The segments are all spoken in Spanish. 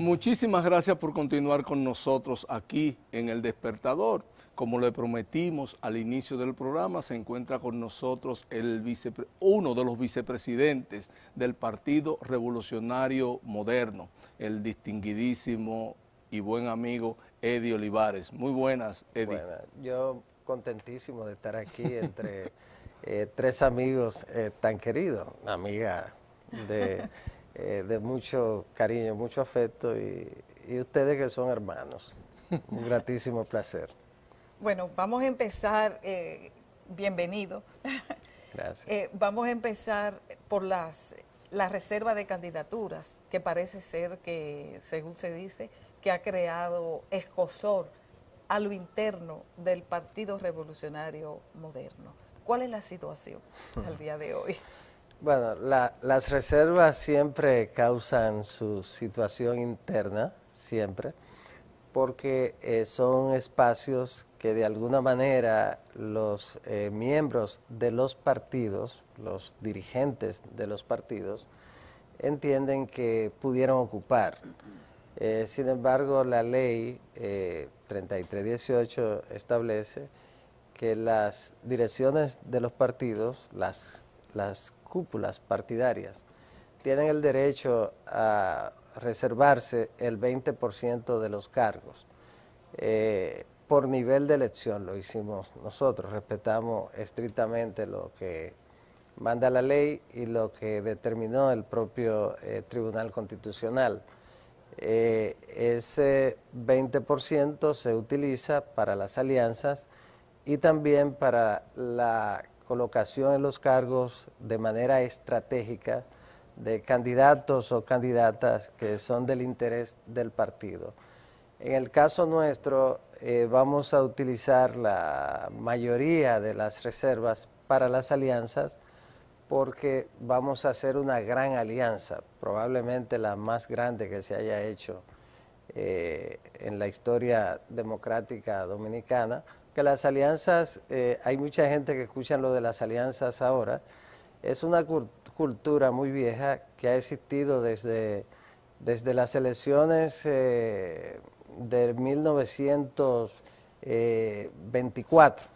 Muchísimas gracias por continuar con nosotros aquí en El Despertador. Como le prometimos al inicio del programa, se encuentra con nosotros el uno de los vicepresidentes del Partido Revolucionario Moderno, el distinguidísimo y buen amigo Eddie Olivares. Muy buenas, Eddie. yo contentísimo de estar aquí entre eh, tres amigos eh, tan queridos, amiga de... Eh, de mucho cariño, mucho afecto y, ustedes que son hermanos. Un gratísimo placer. Bueno, vamos a empezar, eh, bienvenido. Gracias. Eh, vamos a empezar por las la reserva de candidaturas, que parece ser que, según se dice, que ha creado escosor a lo interno del Partido Revolucionario Moderno. ¿Cuál es la situación al día de hoy? Bueno, las reservas siempre causan su situación interna, siempre, porque eh, son espacios que de alguna manera los eh, miembros de los partidos, los dirigentes de los partidos, entienden que pudieron ocupar. Eh, sin embargo, la ley eh, 3318 establece que las direcciones de los partidos, las, las cúpulas partidarias tienen el derecho a reservarse el 20% de los cargos. Eh, por nivel de elección lo hicimos nosotros, respetamos estrictamente lo que manda la ley y lo que determinó el propio eh, Tribunal Constitucional. Eh, ese 20% se utiliza para las alianzas y también para la colocación en los cargos de manera estratégica de candidatos o candidatas que son del interés del partido. En el caso nuestro, eh, vamos a utilizar la mayoría de las reservas para las alianzas porque vamos a hacer una gran alianza, probablemente la más grande que se haya hecho eh, en la historia democrática dominicana que las alianzas, eh, hay mucha gente que escucha lo de las alianzas ahora, es una cultura muy vieja que ha existido desde, desde las elecciones eh, de 1924.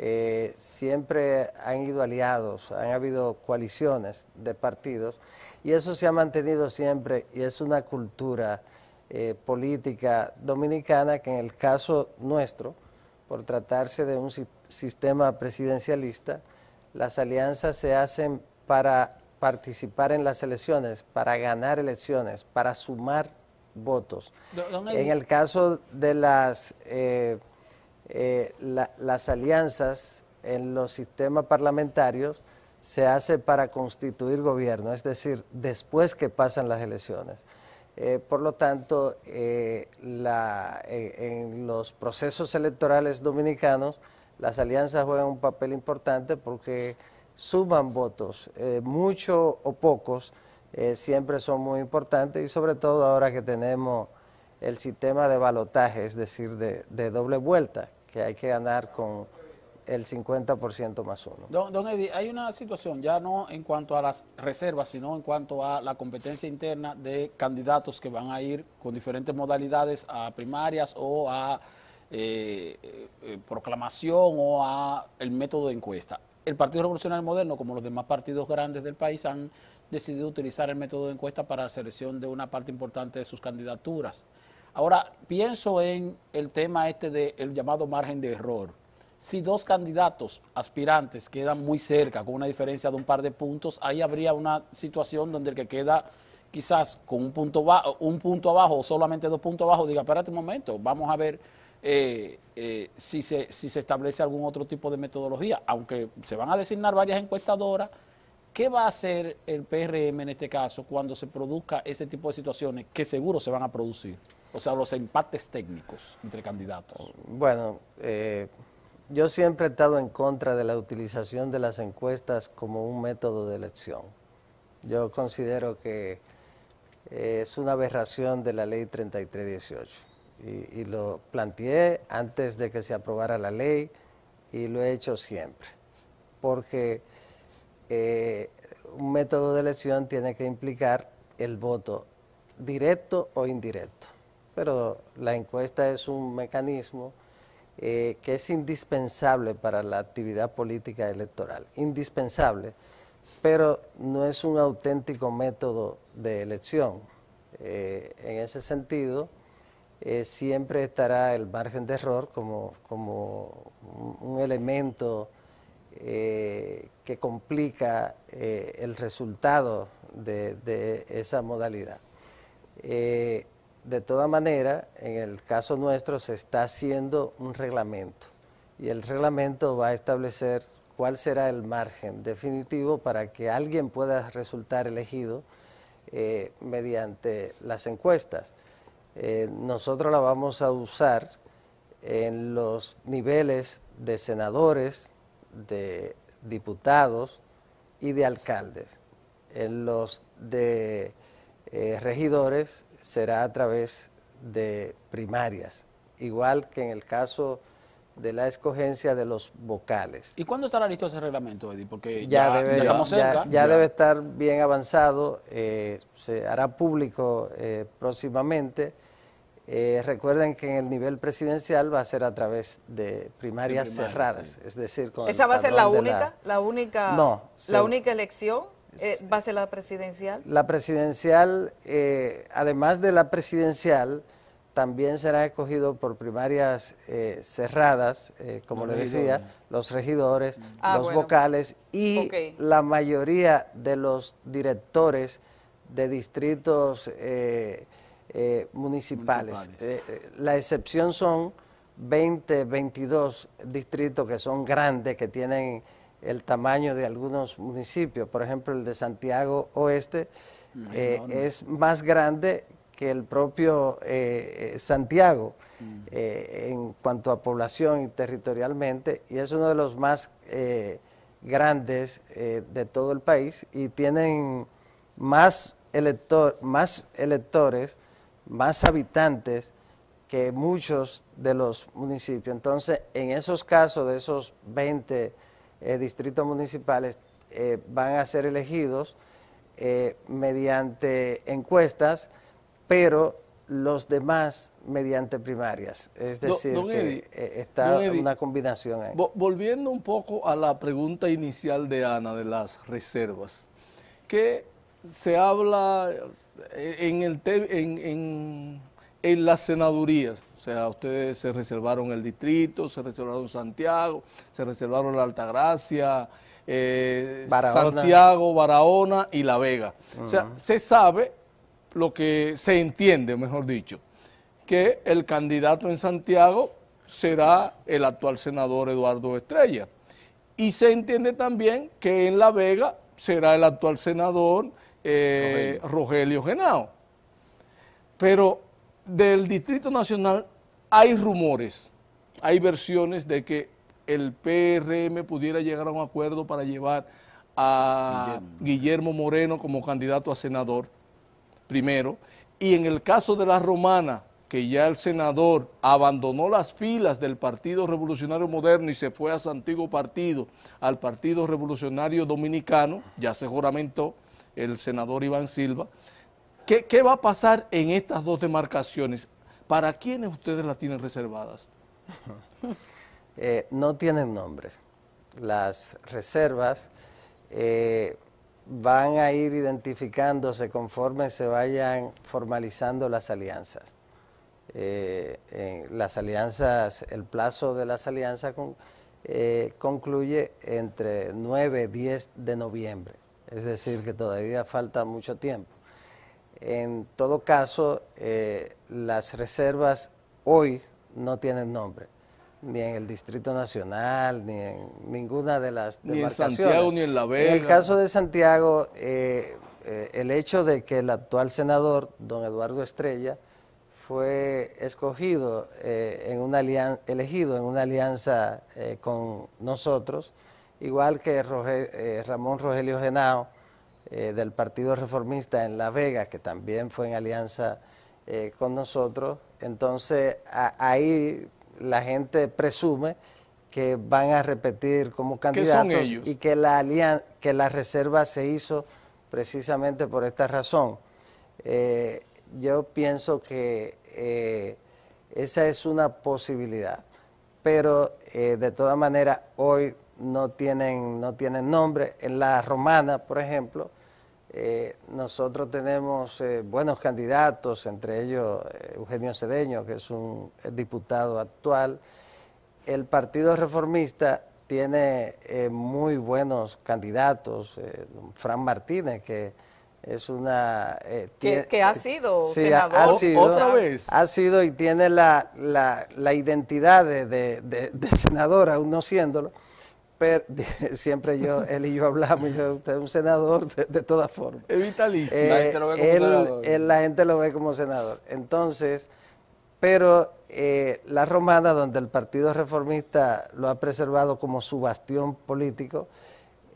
Eh, siempre han ido aliados, han habido coaliciones de partidos y eso se ha mantenido siempre y es una cultura política dominicana que en el caso nuestro, por tratarse de un sistema presidencialista, las alianzas se hacen para participar en las elecciones, para ganar elecciones, para sumar votos. En el caso de las, eh, eh, las alianzas en los sistemas parlamentarios, se hace para constituir gobierno, es decir, después que pasan las elecciones. Eh, por lo tanto, eh, la, eh, en los procesos electorales dominicanos, las alianzas juegan un papel importante porque suman votos, muchos o pocos, siempre son muy importantes y sobre todo ahora que tenemos el sistema de balotaje, es decir, de doble vuelta, que hay que ganar con el 50% más uno. Don, don Eddie, hay una situación ya no en cuanto a las reservas, sino en cuanto a la competencia interna de candidatos que van a ir con diferentes modalidades a primarias o a eh, eh, proclamación o a el método de encuesta. El Partido Revolucionario Moderno, como los demás partidos grandes del país, han decidido utilizar el método de encuesta para la selección de una parte importante de sus candidaturas. Ahora, pienso en el tema este del llamado margen de error si dos candidatos aspirantes quedan muy cerca, con una diferencia de un par de puntos, ahí habría una situación donde el que queda quizás con un punto, un punto abajo o solamente dos puntos abajo diga, espérate un momento, vamos a ver eh, eh, si, se, si se establece algún otro tipo de metodología, aunque se van a designar varias encuestadoras. ¿Qué va a hacer el PRM en este caso cuando se produzca ese tipo de situaciones que seguro se van a producir? O sea, los empates técnicos entre candidatos. Bueno, eh, yo siempre he estado en contra de la utilización de las encuestas como un método de elección. Yo considero que eh, es una aberración de la ley 3318 y, lo planteé antes de que se aprobara la ley y lo he hecho siempre, porque eh, un método de elección tiene que implicar el voto directo o indirecto, pero la encuesta es un mecanismo eh, que es indispensable para la actividad política electoral, indispensable, pero no es un auténtico método de elección. Eh, en ese sentido, eh, siempre estará el margen de error como, como un elemento que complica el resultado de esa modalidad de toda manera, en el caso nuestro se está haciendo un reglamento y el reglamento va a establecer cuál será el margen definitivo para que alguien pueda resultar elegido eh, mediante las encuestas. Eh, nosotros la vamos a usar en los niveles de senadores, de diputados y de alcaldes. En los de eh, regidores será a través de primarias, igual que en el caso de la escogencia de los vocales. ¿Y cuándo estará listo ese reglamento, Eddie? Porque ya, ya debe, estamos debe estar bien avanzado, eh, se hará público eh, próximamente. Eh, recuerden que en el nivel presidencial va a ser a través de primarias, cerradas, es decir, con esa va a ser la única, la, única, la única elección eh, ¿Va a ser la presidencial? La presidencial, eh, además de la presidencial, también será escogido por primarias eh, cerradas, eh, como le decía, los regidores, mm. ah, los vocales y la mayoría de los directores de distritos municipales. municipales. la excepción son 20, 22 distritos que son grandes, que tienen el tamaño de algunos municipios. Por ejemplo, el de Santiago Oeste eh, es más grande que el propio eh, eh, Santiago en cuanto a población y territorialmente, y es uno de los más grandes de todo el país y tienen más, más electores, más habitantes que muchos de los municipios. Entonces, en esos casos de esos 20 eh, distritos municipales eh, van a ser elegidos eh, mediante encuestas, pero los demás mediante primarias. Es decir, está una combinación ahí. Volviendo un poco a la pregunta inicial de Ana de las reservas, que se habla en el tema en las senadurías. O sea, ustedes se reservaron el distrito, se reservaron Santiago, se reservaron la Altagracia, eh, Santiago, Barahona y La Vega. O sea, se sabe lo que se entiende, mejor dicho, que el candidato en Santiago será el actual senador Eduardo Estrella. Y se entiende también que en La Vega será el actual senador eh, Rogelio. Rogelio Genao. Pero del Distrito Nacional hay rumores, hay versiones de que el PRM pudiera llegar a un acuerdo para llevar a Guillermo, Moreno como candidato a senador, primero. Y en el caso de la romana, que ya el senador abandonó las filas del Partido Revolucionario Moderno y se fue a su antiguo partido, al Partido Revolucionario Dominicano, ya se juramentó el senador Iván Silva, ¿Qué, va a pasar en estas dos demarcaciones? ¿Para quiénes ustedes las tienen reservadas? Eh, no tienen nombre. Las reservas eh, van a ir identificándose conforme se vayan formalizando las alianzas. Eh, las alianzas, el plazo de las alianzas concluye entre 9 y 10 de noviembre. Es decir, que todavía falta mucho tiempo. En todo caso, eh, las reservas hoy no tienen nombre, ni en el Distrito Nacional, ni en ninguna de las demarcaciones. Ni en Santiago, ni en La Vega. En el caso de Santiago, eh, eh, el hecho de que el actual senador, don Eduardo Estrella, fue escogido en una elegido en una alianza con nosotros, igual que Ramón Rogelio Genao, eh, del Partido Reformista en La Vega, que también fue en alianza eh, con nosotros. Entonces ahí la gente presume que van a repetir como candidatos y que la, que la reserva se hizo precisamente por esta razón. Eh, yo pienso que esa es una posibilidad, pero de todas maneras hoy no tienen, no tienen nombre. En la romana, por ejemplo, eh, nosotros tenemos eh, buenos candidatos, entre ellos eh, Eugenio Cedeño, que es un diputado actual. El Partido Reformista tiene muy buenos candidatos, Fran Martínez, que es una... que, ha sido, senador. ¿Otra vez? Ha sido y tiene la, identidad de, de senador, aún no siéndolo pero, siempre yo, él y yo hablamos, yo, usted es un senador de, todas formas. Es vitalísimo eh, la gente lo ve como senador. la gente lo ve como senador. Entonces, pero eh, la romana, donde el Partido Reformista lo ha preservado como su bastión político,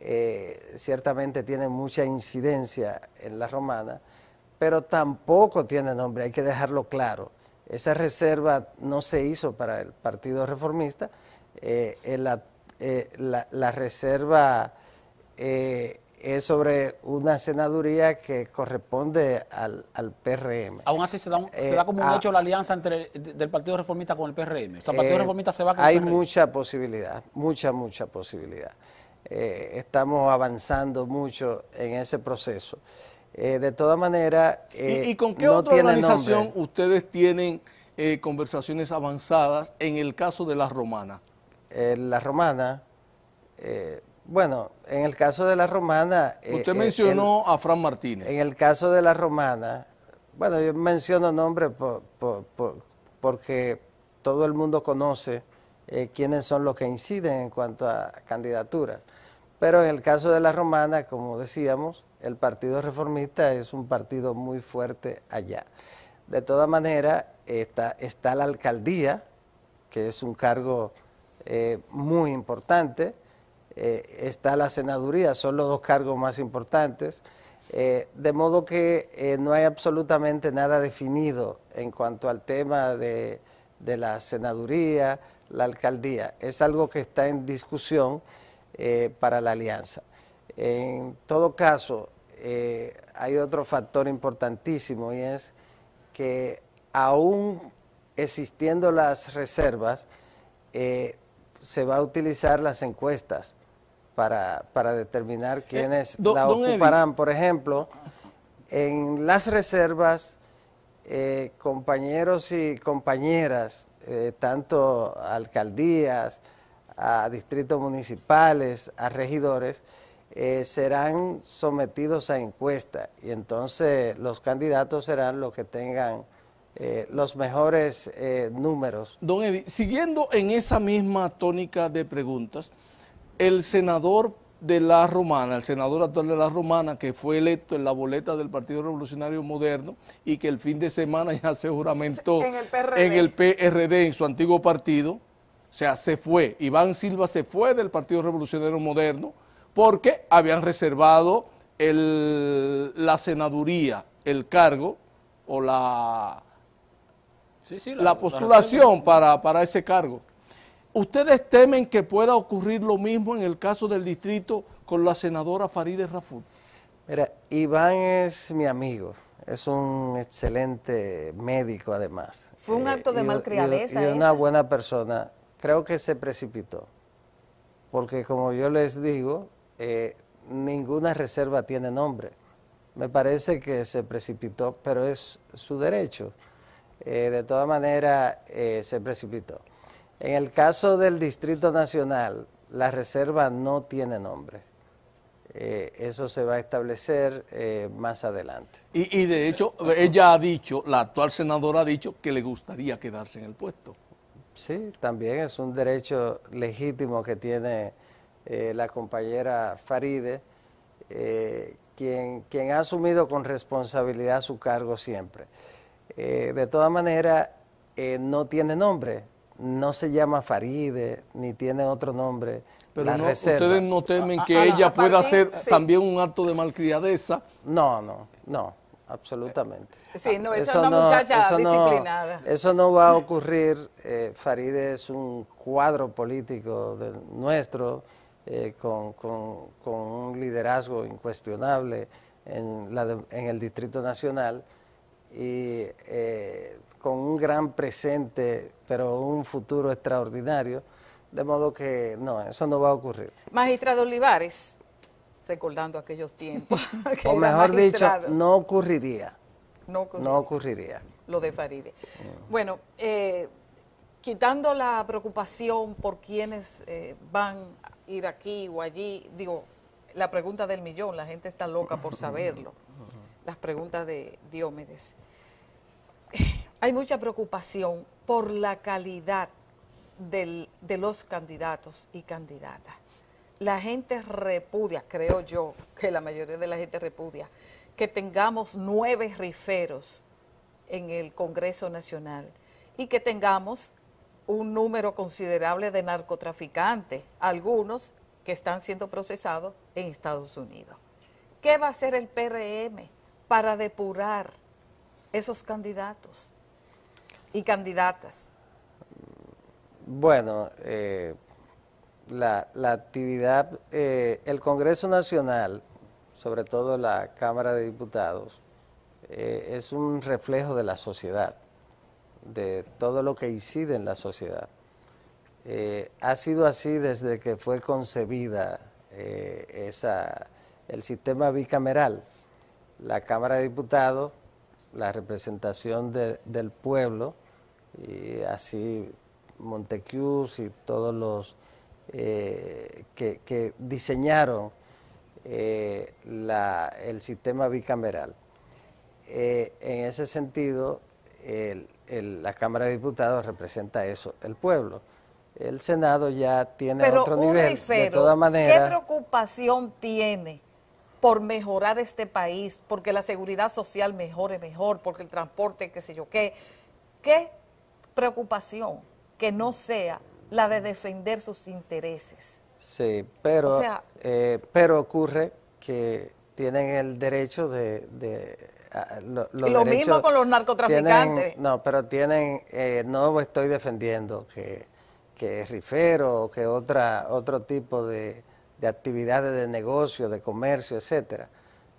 eh, ciertamente tiene mucha incidencia en la romana, pero tampoco tiene nombre, hay que dejarlo claro. Esa reserva no se hizo para el Partido Reformista, el eh, la, reserva eh, es sobre una senaduría que corresponde al, al PRM. Aún así se da, eh, como un ah, hecho la alianza entre del Partido Reformista con el PRM. el Partido Reformista se va Hay mucha posibilidad, mucha, mucha posibilidad. estamos avanzando mucho en ese proceso. de toda manera, ¿Y, ¿Y, con qué otra organización ustedes tienen conversaciones avanzadas en el caso de las romanas? Eh, la romana, eh, bueno, en el caso de la romana... Eh, Usted mencionó a Fran Martínez. En el caso de la romana, bueno, yo menciono nombres porque todo el mundo conoce quiénes son los que inciden en cuanto a candidaturas. Pero en el caso de la romana, como decíamos, el Partido Reformista es un partido muy fuerte allá. De todas maneras, está, está la alcaldía, que es un cargo eh, muy importante. Eh, está la senaduría, son los dos cargos más importantes. Eh, de modo que no hay absolutamente nada definido en cuanto al tema de, la senaduría, la alcaldía. Es algo que está en discusión para la alianza. En todo caso, hay otro factor importantísimo y es que aún existiendo las reservas, se va a utilizar las encuestas para, determinar eh, quiénes la ocuparán. Por ejemplo, en las reservas, eh, compañeros y compañeras, eh, tanto alcaldías, a distritos municipales, a regidores, serán sometidos a encuesta y entonces los candidatos serán los que tengan eh, los mejores eh, números. Don Edi, siguiendo en esa misma tónica de preguntas, el senador de la Romana, el senador actual de la Romana, que fue electo en la boleta del Partido Revolucionario Moderno y que el fin de semana ya se juramentó en el PRD, en, su antiguo partido, o sea, se fue. Iván Silva se fue del Partido Revolucionario Moderno porque habían reservado la senaduría, el cargo o la la, postulación para, ese cargo. ¿Ustedes temen que pueda ocurrir lo mismo en el caso del distrito con la senadora Farideh Rafut? Mira, Iván es mi amigo, es un excelente médico además. Fue un eh, acto de malcrialeza. Y, una buena persona. Creo que se precipitó, porque como yo les digo, eh, ninguna reserva tiene nombre. Me parece que se precipitó, pero es su derecho. Eh, de todas maneras eh, se precipitó. En el caso del Distrito Nacional, la reserva no tiene nombre. Eh, eso se va a establecer más adelante. Y, de hecho, ella ha dicho, la actual senadora ha dicho que le gustaría quedarse en el puesto. Sí, también es un derecho legítimo que tiene la compañera Faride, quien ha asumido con responsabilidad su cargo siempre. Eh, de todas maneras, eh, no tiene nombre. No se llama Faride, ni tiene otro nombre. Pero ustedes no temen ah, que ah, ella pueda hacer también un acto de malcriadeza. No, no, no, absolutamente. Sí, no, es una muchacha disciplinada. eso no va a ocurrir. Eh, Faride es un cuadro político nuestro eh, con, un liderazgo incuestionable en el Distrito Nacional y eh, con un gran presente, pero un futuro extraordinario, de modo que no, eso no va a ocurrir. Magistrado Olivares, recordando aquellos tiempos. o mejor dicho, no ocurriría. No ocurriría. Lo de Faride. Bueno, eh, quitando la preocupación por quienes eh, van a ir aquí o allí, digo, la pregunta del millón, la gente está loca por saberlo. las preguntas de Diómedes. Hay mucha preocupación por la calidad de los candidatos y candidatas. La gente repudia, creo yo, que la mayoría de la gente repudia, que tengamos nueve riferos en el Congreso Nacional y que tengamos un número considerable de narcotraficantes, algunos que están siendo procesados en Estados Unidos. ¿Qué va a hacer el PRM? para depurar esos candidatos y candidatas? Bueno, eh, la, actividad, eh, el Congreso Nacional, sobre todo la Cámara de Diputados, eh, es un reflejo de la sociedad, de todo lo que incide en la sociedad. ha sido así desde que fue concebida esa, el sistema bicameral, la Cámara de Diputados, la representación del pueblo, y así Montequius y todos los eh, que, diseñaron eh, el sistema bicameral. Eh, en ese sentido, la Cámara de Diputados representa eso, el pueblo. El Senado ya tiene otro nivel. de toda ¿qué preocupación tiene? por mejorar este país, porque la seguridad social mejore mejor, porque el transporte, qué sé yo qué. ¿Qué preocupación que no sea la de defender sus intereses? Sí, pero, eh, pero ocurre que tienen el derecho de... lo, mismo con los narcotraficantes. no, pero tienen, eh, no estoy defendiendo que, que es rifero o que otra, otro tipo de, de actividades de negocio, de comercio, etcétera.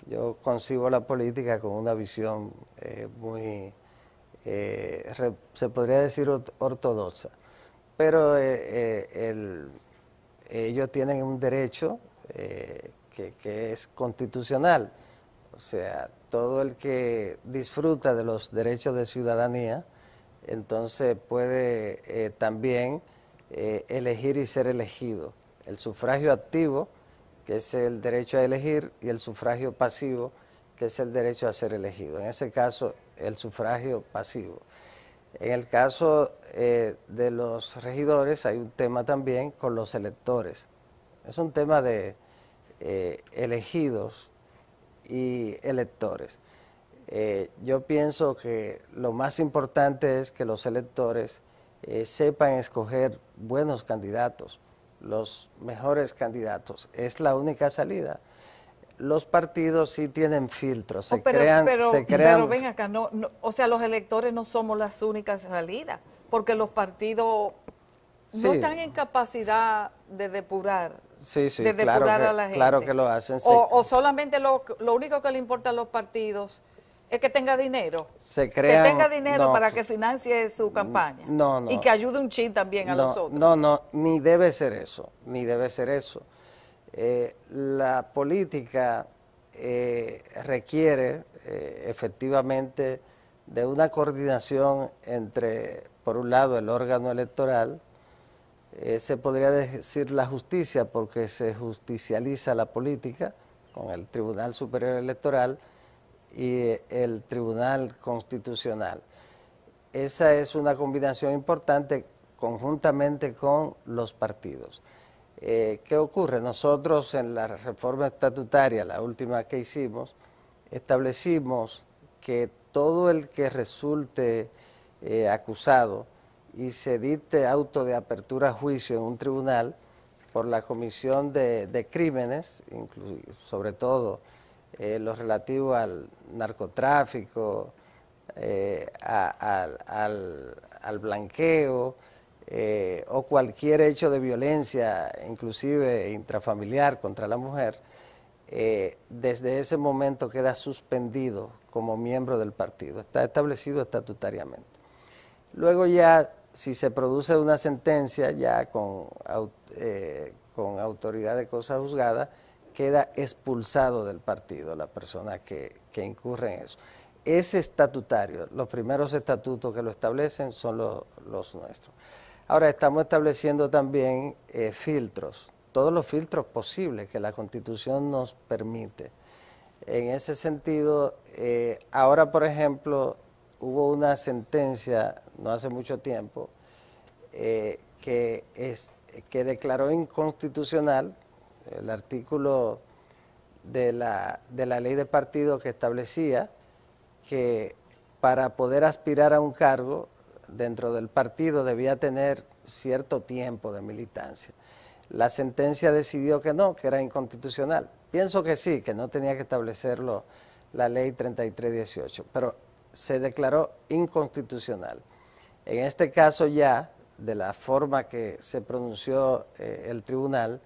Yo concibo la política con una visión eh, muy, eh, se podría decir ortodoxa, pero eh, ellos tienen un derecho que, es constitucional, o sea, todo el que disfruta de los derechos de ciudadanía, entonces puede también elegir y ser elegido el sufragio activo, que es el derecho a elegir, y el sufragio pasivo, que es el derecho a ser elegido. En ese caso, el sufragio pasivo. En el caso eh, de los regidores hay un tema también con los electores. Es un tema de eh, elegidos y electores. Eh, yo pienso que lo más importante es que los electores sepan escoger buenos candidatos los mejores candidatos. Es la única salida. Los partidos sí tienen filtros, se, oh, crean, ven acá, o sea, los electores no somos las únicas salidas, porque los partidos no están en capacidad de depurar, claro a la gente. Claro que lo hacen. O, o solamente lo, lo único que le importa a los partidos es que tenga dinero. Se que tenga dinero para que financie su campaña. Y que ayude un chin también a los otros. No, no, ni debe ser eso, ni debe ser eso. Eh, la política eh, requiere eh, efectivamente de una coordinación entre, por un lado, el órgano electoral, se podría decir la justicia, porque se justicializa la política con el Tribunal Superior Electoral, y el Tribunal Constitucional. Esa es una combinación importante conjuntamente con los partidos. Eh, ¿Qué ocurre? Nosotros en la reforma estatutaria, la última que hicimos, establecimos que todo el que resulte eh, acusado y se dicte auto de apertura a juicio en un tribunal por la comisión de crímenes, sobre todo eh, lo relativo al narcotráfico, eh, al, blanqueo eh, o cualquier hecho de violencia, inclusive intrafamiliar contra la mujer, desde ese momento queda suspendido como miembro del partido. Está establecido estatutariamente. Luego ya, si se produce una sentencia ya con, con autoridad de cosa juzgada, queda expulsado del partido la persona que, incurre en eso. Es estatutario, los primeros estatutos que lo establecen son los, nuestros. Ahora estamos estableciendo también eh, filtros, todos los filtros posibles que la Constitución nos permite. En ese sentido, eh, ahora por ejemplo, hubo una sentencia no hace mucho tiempo eh, que, es, que declaró inconstitucional el artículo de la, ley de partido que establecía que para poder aspirar a un cargo dentro del partido debía tener cierto tiempo de militancia. La sentencia decidió que no, que era inconstitucional. Pienso que sí, que no tenía que establecerlo la ley 3318, pero se declaró inconstitucional. En este caso ya, de la forma que se pronunció eh, el tribunal,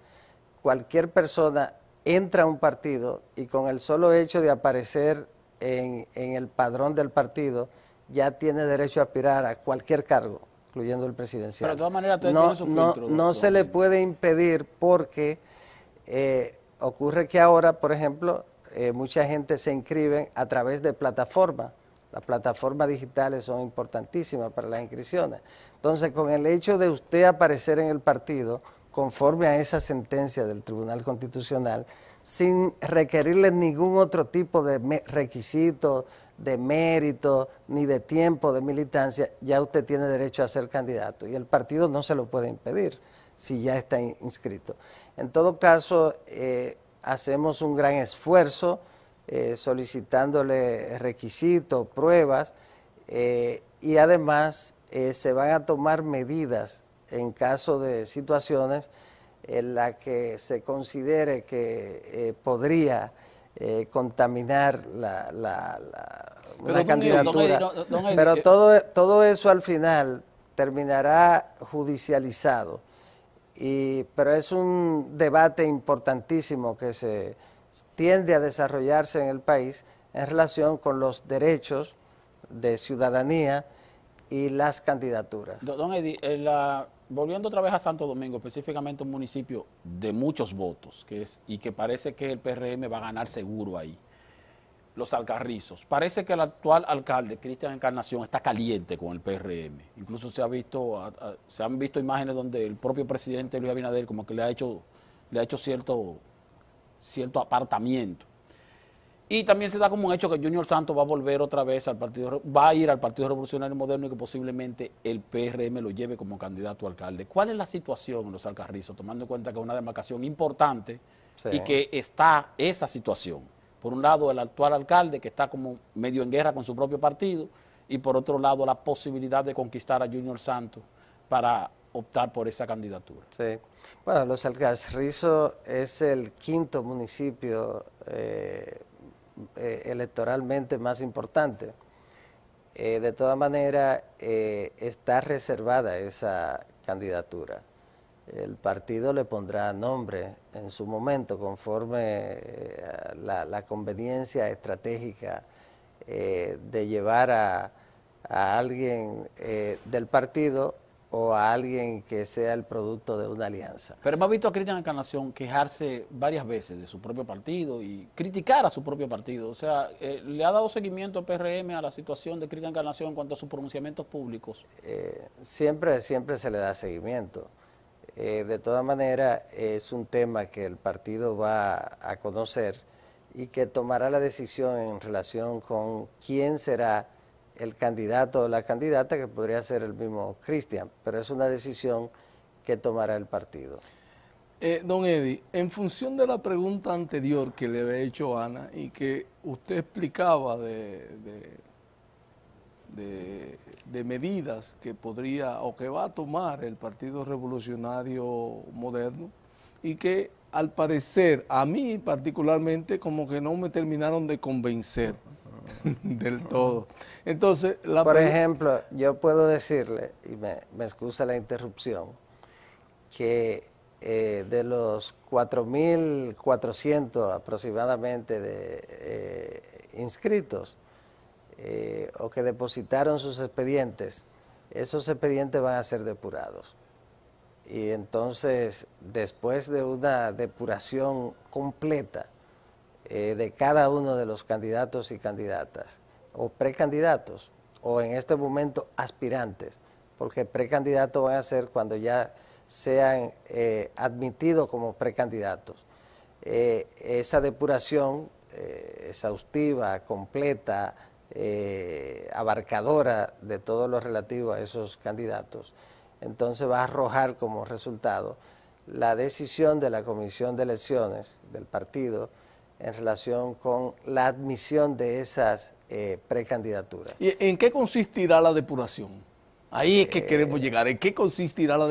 cualquier persona entra a un partido y con el solo hecho de aparecer en, el padrón del partido ya tiene derecho a aspirar a cualquier cargo, incluyendo el presidencial. Pero de todas maneras, no, no se le puede impedir porque eh, ocurre que ahora, por ejemplo, eh, mucha gente se inscribe a través de plataformas. Las plataformas digitales son importantísimas para las inscripciones. Entonces, con el hecho de usted aparecer en el partido, conforme a esa sentencia del Tribunal Constitucional, sin requerirle ningún otro tipo de requisito, de mérito, ni de tiempo de militancia, ya usted tiene derecho a ser candidato y el partido no se lo puede impedir si ya está inscrito. En todo caso, eh, hacemos un gran esfuerzo eh, solicitándole requisitos, pruebas eh, y además se van a tomar medidas en caso de situaciones en las que se considere que eh, podría eh, contaminar la, la, la candidatura. pero eh, todo, todo eso al final terminará judicializado. Y, pero es un debate importantísimo que se tiende a desarrollarse en el país en relación con los derechos de ciudadanía y las candidaturas. Don Eddie, la volviendo otra vez a Santo Domingo, específicamente un municipio de muchos votos, que es, y que parece que el PRM va a ganar seguro ahí, los alcarrizos. Parece que el actual alcalde, Cristian Encarnación, está caliente con el PRM. Incluso se, ha visto, se han visto imágenes donde el propio presidente Luis Abinader como que le ha hecho, le ha hecho cierto, cierto apartamiento. Y también se da como un hecho que Junior Santos va a volver otra vez al Partido, va a ir al Partido Revolucionario Moderno y que posiblemente el PRM lo lleve como candidato a alcalde. ¿Cuál es la situación en los Alcarrizos, tomando en cuenta que es una demarcación importante y que está esa situación? Por un lado, el actual alcalde que está como medio en guerra con su propio partido y por otro lado, la posibilidad de conquistar a Junior Santos para optar por esa candidatura. Sí. Bueno, Los Alcarrizos es el quinto municipio eh, eh, electoralmente más importante. Eh, de todas maneras, eh, está reservada esa candidatura. El partido le pondrá nombre en su momento conforme la, conveniencia estratégica de llevar a alguien del partido o a alguien que sea el producto de una alianza. Pero hemos visto a Cristian Encarnación quejarse varias veces de su propio partido y criticar a su propio partido. O sea, eh, ¿le ha dado seguimiento al PRM a la situación de Cristian Encarnación en cuanto a sus pronunciamientos públicos? Eh, siempre, siempre se le da seguimiento. Eh, de todas maneras, es un tema que el partido va a conocer y que tomará la decisión en relación con quién será el candidato o la candidata, que podría ser el mismo Cristian, pero es una decisión que tomará el partido. Eh, don Eddie, en función de la pregunta anterior que le había hecho Ana y que usted explicaba de, medidas que podría o que va a tomar el Partido Revolucionario Moderno y que al parecer a mí particularmente como que no me terminaron de convencer. del todo. Entonces, Por ejemplo, yo puedo decirle, y me, excusa la interrupción, que eh, de los 4.400 aproximadamente de eh, inscritos eh, o que depositaron sus expedientes, esos expedientes van a ser depurados. Y entonces, después de una depuración completa, eh, de cada uno de los candidatos y candidatas, o precandidatos, o en este momento aspirantes, porque precandidatos van a ser cuando ya sean eh, admitidos como precandidatos. Eh, esa depuración exhaustiva, completa, abarcadora de todo lo relativo a esos candidatos, entonces va a arrojar como resultado la decisión de la Comisión de Elecciones del partido, en relación con la admisión de esas eh, precandidaturas. ¿Y en qué consistirá la depuración? Ahí es que eh, queremos llegar. ¿En qué consistirá la,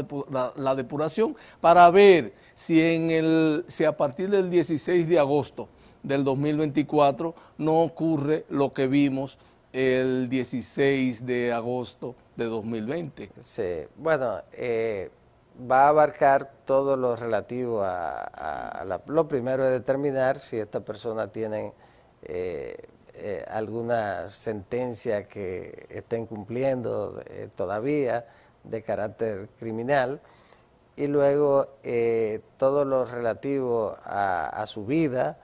depuración? Para ver si, en el, a partir del 16 de agosto del 2024 no ocurre lo que vimos el 16 de agosto de 2020. Sí, bueno, eh, va a abarcar todo lo relativo a, lo primero es determinar si esta persona tiene eh, eh, alguna sentencia que estén cumpliendo eh, todavía de carácter criminal y luego todo lo relativo a, su vida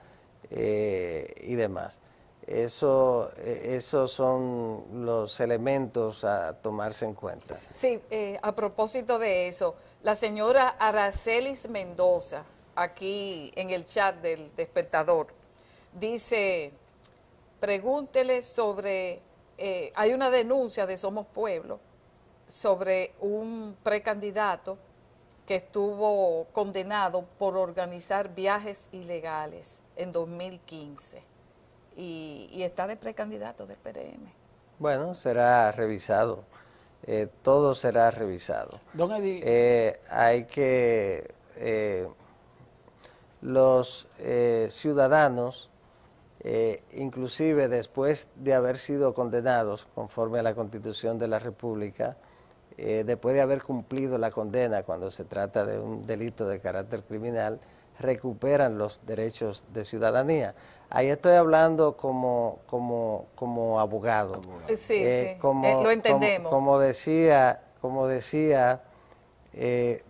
y demás. Eso, esos son los elementos a tomarse en cuenta. Sí, a propósito de eso, la señora Aracelis Mendoza, aquí en el chat del despertador, dice, pregúntele sobre, eh, hay una denuncia de Somos Pueblo sobre un precandidato que estuvo condenado por organizar viajes ilegales en 2015 y, y está de precandidato del PRM. Bueno, será revisado. Eh, todo será revisado. Eh, hay que, eh, los ciudadanos, inclusive después de haber sido condenados conforme a la Constitución de la República, después de haber cumplido la condena cuando se trata de un delito de carácter criminal, recuperan los derechos de ciudadanía. Ahí estoy hablando como, como, como abogado. Eh, sí, eh, sí. Como, eh, lo entendemos. Como, decía, como decía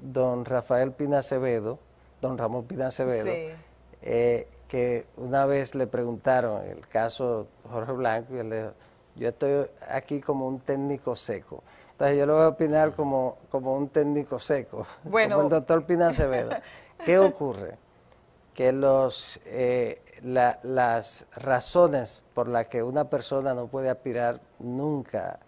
don Rafael Pina Acevedo, don Ramón Pina Acevedo, que una vez le preguntaron el caso Jorge Blanco y él dijo, yo estoy aquí como un técnico seco. Entonces yo lo voy a opinar como, como un técnico seco, bueno, como el doctor Pina Acevedo. ¿Qué ocurre? Que eh, las razones por las que una persona no puede aspirar nunca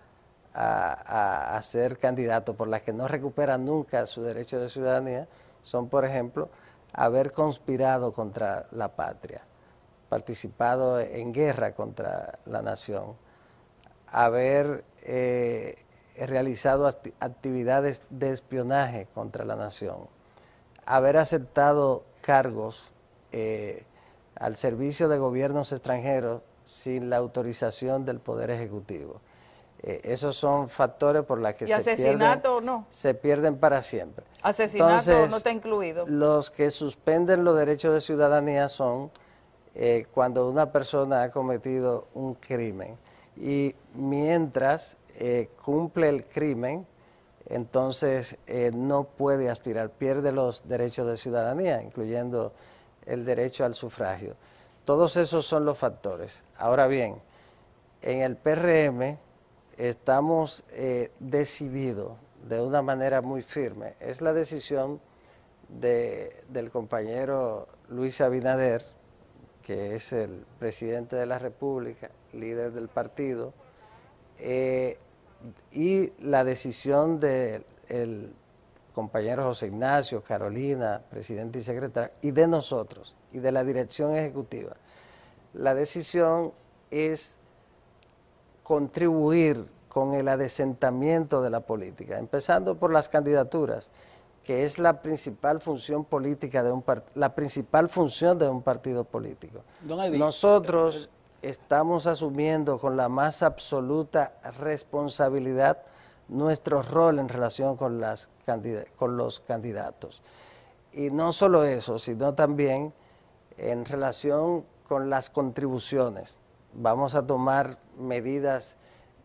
a, ser candidato, por las que no recupera nunca su derecho de ciudadanía, son, por ejemplo, haber conspirado contra la patria, participado en guerra contra la nación, haber eh, realizado actividades de espionaje contra la nación, haber aceptado cargos eh, al servicio de gobiernos extranjeros sin la autorización del Poder Ejecutivo. Eh, esos son factores por los que se pierden, no? se pierden para siempre. Asesinato no está incluido. Los que suspenden los derechos de ciudadanía son eh, cuando una persona ha cometido un crimen y mientras cumple el crimen entonces eh, no puede aspirar, pierde los derechos de ciudadanía, incluyendo el derecho al sufragio. Todos esos son los factores. Ahora bien, en el PRM estamos eh, decididos de una manera muy firme. Es la decisión del compañero Luis Abinader, que es el presidente de la República, líder del partido, eh, y la decisión del compañero José Ignacio, Carolina, presidente y secretario, y de nosotros, y de la dirección ejecutiva. La decisión es contribuir con el adesentamiento de la política, empezando por las candidaturas, que es la principal función política de un la principal función de un partido político. Nosotros eh, estamos asumiendo con la más absoluta responsabilidad nuestro rol en relación con, las con los candidatos. Y no solo eso, sino también en relación con las contribuciones. Vamos a tomar medidas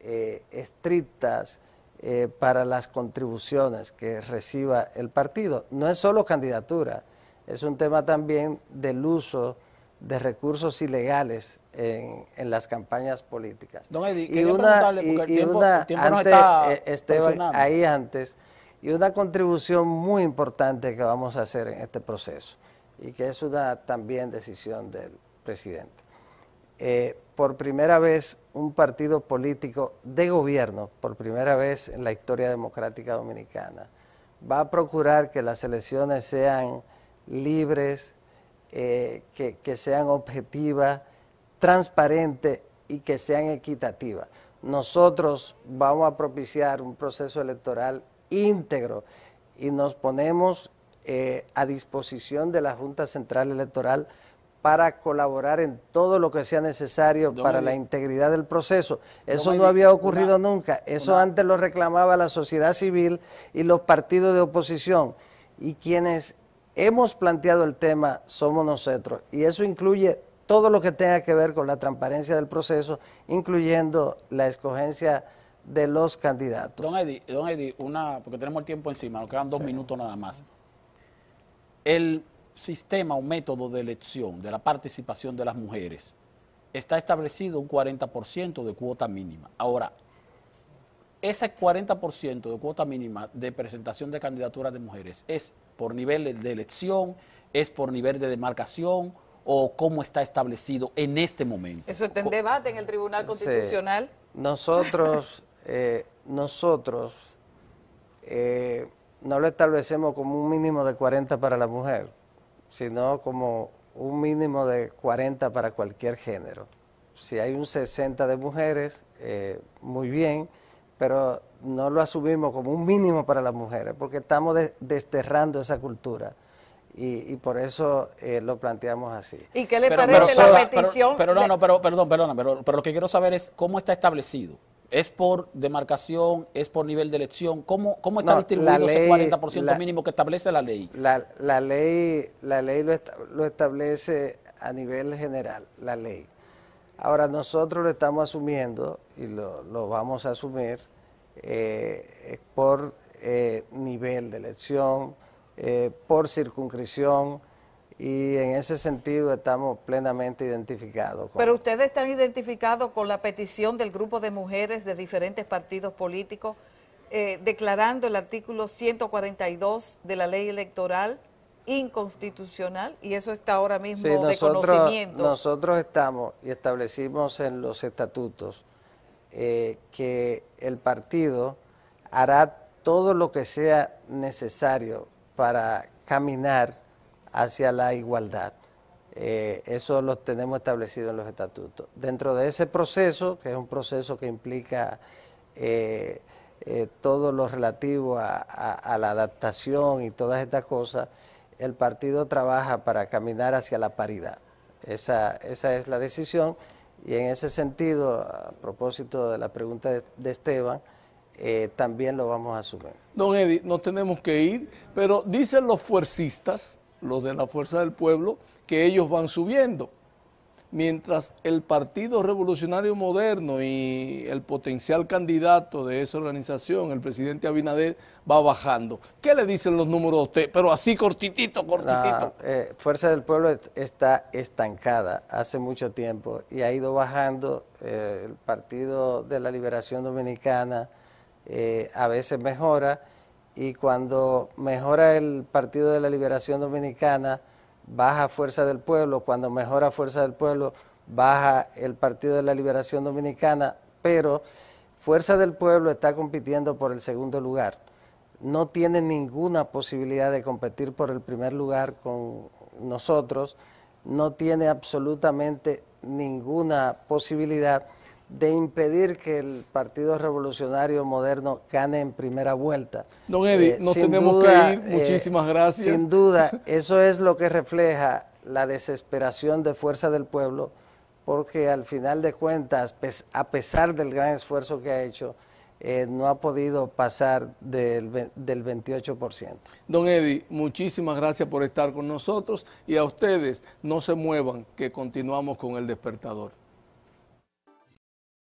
eh, estrictas eh, para las contribuciones que reciba el partido. No es solo candidatura, es un tema también del uso de recursos ilegales en, las campañas políticas. y una, y, una, Esteban, ahí antes, y una contribución muy importante que vamos a hacer en este proceso, y que es una también decisión del presidente. Eh, por primera vez, un partido político de gobierno, por primera vez en la historia democrática dominicana, va a procurar que las elecciones sean libres, eh, que, sean objetivas, transparentes y que sean equitativas. Nosotros vamos a propiciar un proceso electoral íntegro y nos ponemos eh, a disposición de la Junta Central Electoral para colaborar en todo lo que sea necesario para la integridad del proceso. Eso no, había ocurrido nunca. Eso antes lo reclamaba la sociedad civil y los partidos de oposición. Y quienes hemos planteado el tema Somos Nosotros y eso incluye todo lo que tenga que ver con la transparencia del proceso, incluyendo la escogencia de los candidatos. Don Eddie, don Eddie una, porque tenemos el tiempo encima, nos quedan dos minutos nada más. El sistema o método de elección de la participación de las mujeres está establecido un 40% de cuota mínima. Ahora, ese 40% de cuota mínima de presentación de candidaturas de mujeres es por nivel de elección, es por nivel de demarcación o cómo está establecido en este momento. Eso está en debate en el Tribunal Constitucional. Nosotros, eh, nosotros eh, no lo establecemos como un mínimo de 40 para la mujer, sino como un mínimo de 40 para cualquier género. Si hay un 60 de mujeres, eh, muy bien pero no lo asumimos como un mínimo para las mujeres, porque estamos desterrando esa cultura. Y, por eso eh, lo planteamos así. ¿Y qué le parece la petición? Pero, no, no, pero, perdón, perdona, pero, lo que quiero saber es cómo está establecido. ¿Es por demarcación? ¿Es por nivel de elección? ¿Cómo, cómo está distribuido ese 40% mínimo que establece la ley? La, la ley, la ley lo establece a nivel general, la ley. Ahora nosotros lo estamos asumiendo y lo, vamos a asumir eh, por eh, nivel de elección, eh, por circunscripción y en ese sentido estamos plenamente identificados. Pero ustedes están identificados con la petición del grupo de mujeres de diferentes partidos políticos declarando el artículo 142 de la ley electoral inconstitucional y eso está ahora mismo de nosotros, conocimiento. Nosotros estamos y establecimos en los estatutos eh, que el partido hará todo lo que sea necesario para caminar hacia la igualdad. Eh, eso lo tenemos establecido en los estatutos. Dentro de ese proceso, que es un proceso que implica eh, todo lo relativo a la adaptación y todas estas cosas, el partido trabaja para caminar hacia la paridad. Esa, esa es la decisión y en ese sentido, a propósito de la pregunta de, Esteban, eh, también lo vamos a subir. Don Eddie, no tenemos que ir, pero dicen los fuercistas, los de la Fuerza del Pueblo, que ellos van subiendo mientras el Partido Revolucionario Moderno y el potencial candidato de esa organización, el presidente Abinader, va bajando. ¿Qué le dicen los números a usted? Pero así cortitito, cortitito. Eh, Fuerza del Pueblo está estancada hace mucho tiempo y ha ido bajando eh, el Partido de la Liberación Dominicana, eh, a veces mejora, y cuando mejora el Partido de la Liberación Dominicana, baja Fuerza del Pueblo, cuando mejora Fuerza del Pueblo, baja el Partido de la Liberación Dominicana, pero Fuerza del Pueblo está compitiendo por el segundo lugar. No tiene ninguna posibilidad de competir por el primer lugar con nosotros, no tiene absolutamente ninguna posibilidad de impedir que el Partido Revolucionario Moderno gane en primera vuelta. Don Eddie, eh, nos tenemos que ir. Eh, muchísimas gracias. Sin duda, eso es lo que refleja la desesperación de Fuerza del Pueblo, porque al final de cuentas, a pesar del gran esfuerzo que ha hecho, eh, no ha podido pasar del, del 28%. Don Eddie, muchísimas gracias por estar con nosotros y a ustedes no se muevan, que continuamos con el despertador.